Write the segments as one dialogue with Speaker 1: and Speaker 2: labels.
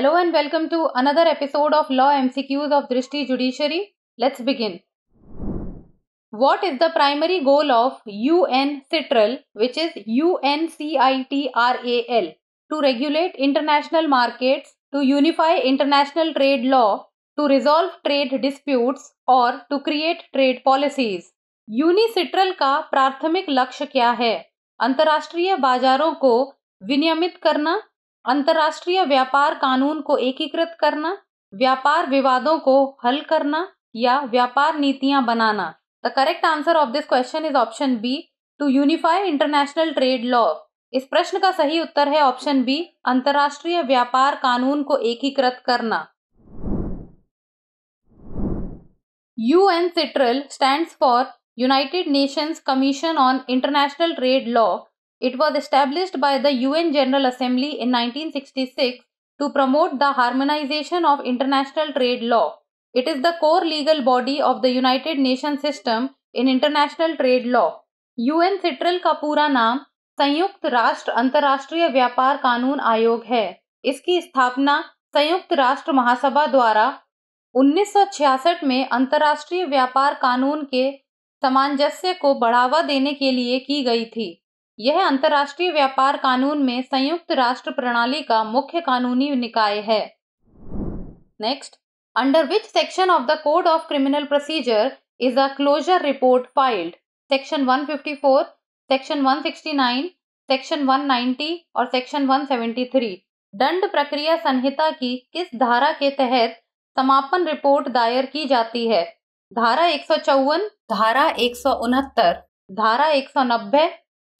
Speaker 1: Hello and welcome to another episode of law MCQs of Drishti judiciary let's begin what is the primary goal of U N CITRAL which is U N C I T R A L to regulate international market to unify international trade law to resolve trade dispute और to create trade policies UNCITRAL का प्राथमिक लक्ष्य क्या है अंतर्राष्ट्रीय बाजारों को विनियमित करना अंतर्राष्ट्रीय व्यापार कानून को एकीकृत करना व्यापार विवादों को हल करना या व्यापार नीतियां बनाना the correct answer of this question is option B to unify international trade law इस प्रश्न का सही उत्तर है ऑप्शन बी अंतर्राष्ट्रीय व्यापार कानून को एकीकृत करना U N CITRAL stand for United Nations Commission on International trade Law It was established by the UN General Assembly in 1966 to promote the harmonization of international trade law. It is the core legal body of the United Nations system in international trade law. un CITRAL ka pura naam संयुक्त राष्ट्र अंतर्राष्ट्रीय व्यापार कानून आयोग है इसकी स्थापना संयुक्त राष्ट्र महासभा द्वारा 1966 में अंतर्राष्ट्रीय व्यापार कानून के सामंजस्य को बढ़ावा देने के लिए की गई थी यह अंतर्राष्ट्रीय व्यापार कानून में संयुक्त राष्ट्र प्रणाली का मुख्य कानूनी निकाय है next under which section of the Code of Criminal Procedure is a closure report filed section 154, section 169, section 190 और सेक्शन 173 दंड प्रक्रिया संहिता की किस धारा के तहत समापन रिपोर्ट दायर की जाती है धारा एक धारा एक धारा एक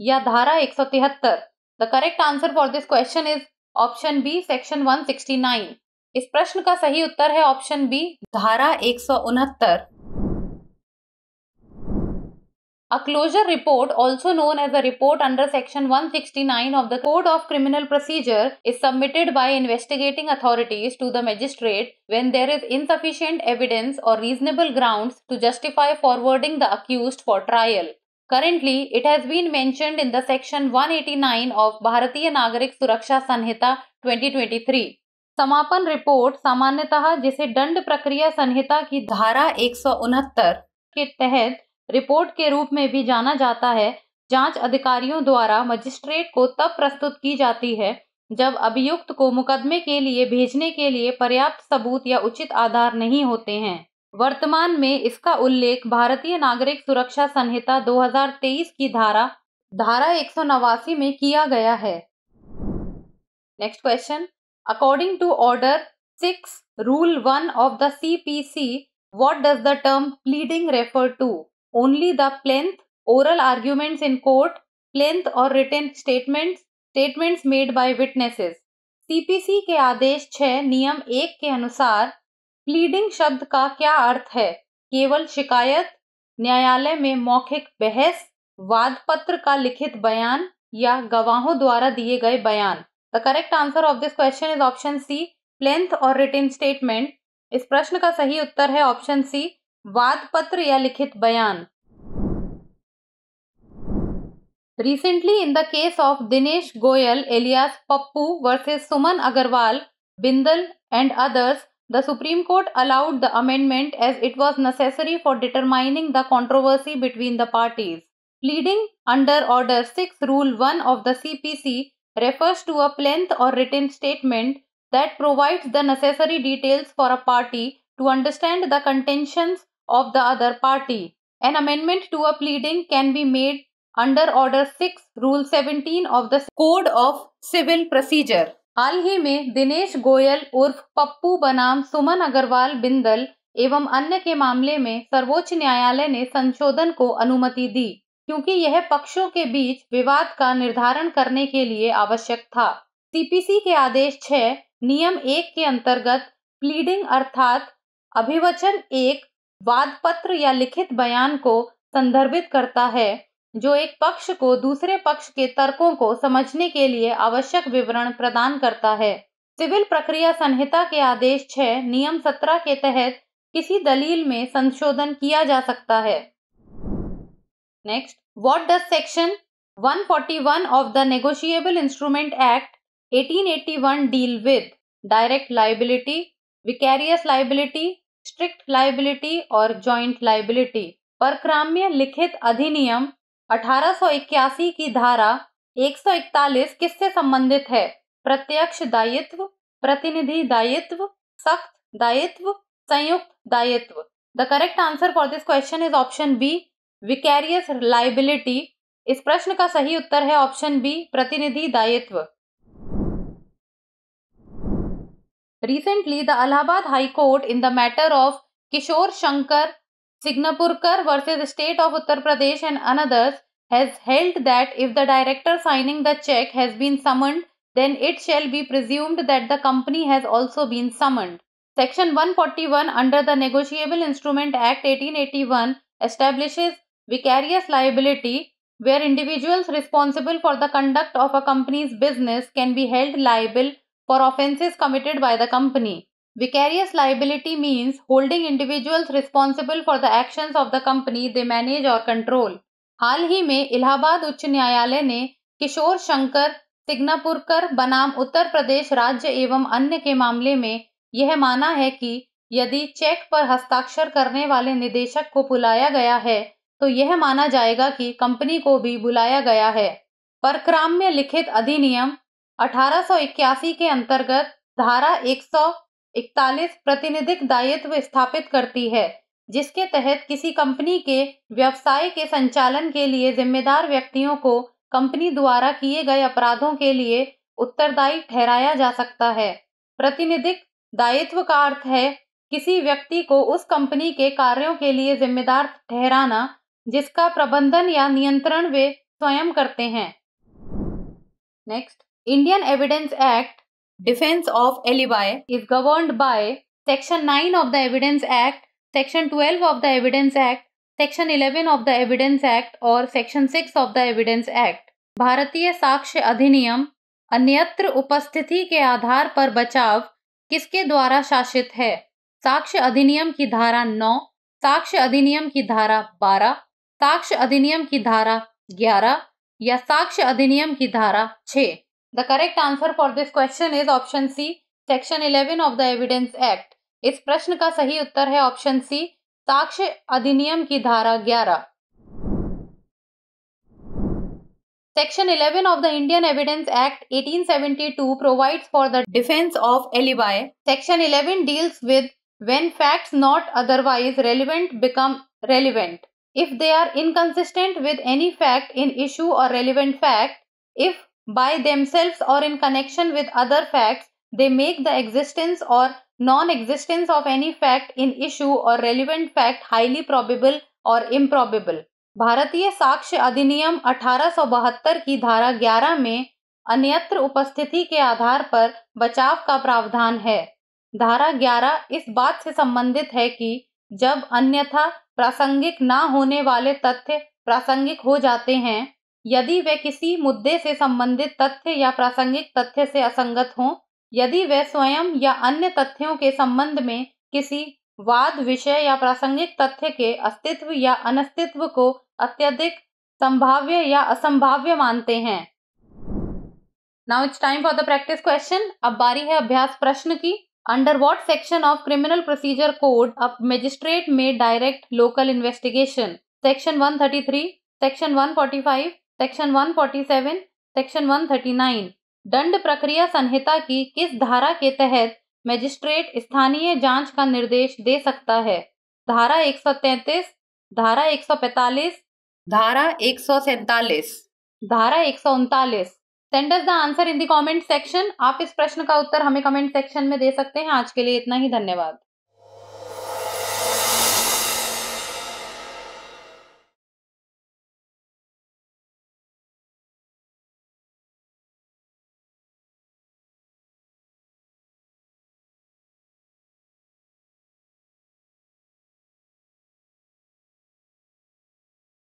Speaker 1: या धारा 173 the correct answer for this question is option B section 169 इस प्रश्न का सही उत्तर है ऑप्शन बी धारा 169 A closure report, also known as a report under Section 169 of the Code of Criminal Procedure, is submitted by investigating authorities to the magistrate when there is insufficient evidence or reasonable grounds to justify forwarding the accused for trial. Currently, it has been mentioned in the section 189 of भारतीय नागरिक सुरक्षा संहिता 2023. समापन report सामान्यतः जिसे दंड प्रक्रिया संहिता की धारा एक के तहत रिपोर्ट के रूप में भी जाना जाता है जांच अधिकारियों द्वारा मजिस्ट्रेट को तब प्रस्तुत की जाती है जब अभियुक्त को मुकदमे के लिए भेजने के लिए पर्याप्त सबूत या उचित आधार नहीं होते हैं वर्तमान में इसका उल्लेख भारतीय नागरिक सुरक्षा संहिता 2023 की धारा धारा एक में किया गया है next question according to order six rule one of the C P C what does the term pleading refer to only the plaint oral arguments in court plaint और return statement statements made by witnesses CPC के आदेश छह नियम एक के अनुसार pleading शब्द का क्या अर्थ है केवल शिकायत न्यायालय में मौखिक बहस वाद पत्र का लिखित बयान या गवाहों द्वारा दिए गए बयान the correct answer of this question is option C plaint और रिटर्न स्टेटमेंट इस प्रश्न का सही उत्तर है ऑप्शन सी वाद पत्र या लिखित बयान recently in the case of Dinesh Goyal alias Pappu versus Suman Agarwal Bindal and others The Supreme Court allowed the amendment as it was necessary for determining the controversy between the parties. Pleading under Order 6, Rule 1 of the CPC refers to a plinth or written statement that provides the necessary details for a party to understand the contentions of the other party. An amendment to a pleading can be made under Order 6, Rule 17 of the Code of Civil Procedure. हाल ही में दिनेश गोयल उर्फ पप्पू बनाम सुमन अग्रवाल बिंदल एवं अन्य के मामले में सर्वोच्च न्यायालय ने संशोधन को अनुमति दी क्योंकि यह पक्षों के बीच विवाद का निर्धारण करने के लिए आवश्यक था सीपीसी के आदेश छह नियम एक के अंतर्गत प्लीडिंग अर्थात अभिवचन एक वाद पत्र या लिखित बयान को संदर्भित करता है जो एक पक्ष को दूसरे पक्ष के तर्कों को समझने के लिए आवश्यक विवरण प्रदान करता है सिविल प्रक्रिया संहिता के आदेश छः नियम सत्रह के तहत किसी दलील में संशोधन किया जा सकता है next what does section 141 of the Negotiable Instrument Act 1881 deal with direct liability vicarious liability strict liability और ज्वाइंट लाइबिलिटी परक्राम्य लिखित अधिनियम 1881 की धारा 141 किससे संबंधित है प्रत्यक्ष दायित्व प्रतिनिधि दायित्व सख्त दायित्व संयुक्त दायित्व the correct answer for this question is option B vicarious liability इस प्रश्न का सही उत्तर है ऑप्शन बी प्रतिनिधि दायित्व recently the Allahabad High Court in the matter of Kishore Shankar Signapurkar versus State of Uttar Pradesh and others has held that if the director signing the check has been summoned, then it shall be presumed that the company has also been summoned. Section 141 under the Negotiable Instrument Act 1881 establishes vicarious liability where individuals responsible for the conduct of a company's business can be held liable for offences committed by the company. Vicarious liability means holding individuals responsible for the actions of the company they manage or control. हाल ही में इलाहाबाद उच्च न्यायालय ने किशोर शंकर सिग्नापुरकर बनाम उत्तर प्रदेश राज्य एवं अन्य के मामले में यह माना है कि यदि चेक पर हस्ताक्षर करने वाले निदेशक को बुलाया गया है तो यह माना जाएगा कि कंपनी को भी बुलाया गया है परक्राम्य लिखित अधिनियम 1881 के अंतर्गत धारा 100 इकतालीस प्रतिनिधिक दायित्व स्थापित करती है जिसके तहत किसी कंपनी के व्यवसाय के संचालन के लिए जिम्मेदार व्यक्तियों को कंपनी द्वारा किए गए अपराधों के लिए उत्तरदायी ठहराया जा सकता है प्रतिनिधिक दायित्व का अर्थ है किसी व्यक्ति को उस कंपनी के कार्यों के लिए जिम्मेदार ठहराना जिसका प्रबंधन या नियंत्रण वे स्वयं करते हैं next Indian Evidence Act defence of alibi is govern by section 9 of the Evidence Act section 12 of the Evidence Act section 11 of the Evidence Act और section 6 of the Evidence Act भारतीय साक्ष्य अधिनियम अन्यत्र उपस्थिति के आधार पर बचाव किसके द्वारा शासित है साक्ष्य अधिनियम की धारा नौ साक्ष्य अधिनियम की धारा बारह साक्ष्य अधिनियम की धारा ग्यारह या साक्ष्य अधिनियम की धारा 6 The correct answer for this question is option C, Section 11 of the Evidence Act. इस प्रश्न का सही उत्तर है ऑप्शन सी साक्ष्य अधिनियम की धारा ग्यारह section eleven of the Indian Evidence Act eighteen seventy two provide for the defence of alibi section eleven deals with when fact not otherwise relevant become relevant if they are inconsistent with any fact in issue और relevant fact if by themselves और in connection with other fact they make the existence और non existence of any fact in issue और relevant fact highly probable और improbable भारतीय साक्ष्य अधिनियम 1872 की धारा ग्यारह में अन्यत्र उपस्थिति के आधार पर बचाव का प्रावधान है धारा ग्यारह इस बात से संबंधित है कि जब अन्यथा प्रासंगिक ना होने वाले तथ्य प्रासंगिक हो जाते हैं यदि वे किसी मुद्दे से संबंधित तथ्य या प्रासंगिक तथ्य से असंगत हों यदि वे स्वयं या अन्य तथ्यों के संबंध में किसी वाद विषय या प्रासंगिक तथ्य के अस्तित्व या अनस्तित्व को अत्यधिक संभाव्य या असंभाव्य मानते हैं now it's time for the practice question अब बारी है अभ्यास प्रश्न की under what section of Criminal Procedure Code a magistrate may direct local investigation section 133 section 145 section 147, section 139 दंड प्रक्रिया संहिता की किस धारा के तहत मजिस्ट्रेट स्थानीय जांच का निर्देश दे सकता है धारा 133, धारा 145, धारा एक धारा एक send the answer in the comment section आप इस प्रश्न का उत्तर हमें कमेंट सेक्शन में दे सकते हैं आज के लिए इतना ही धन्यवाद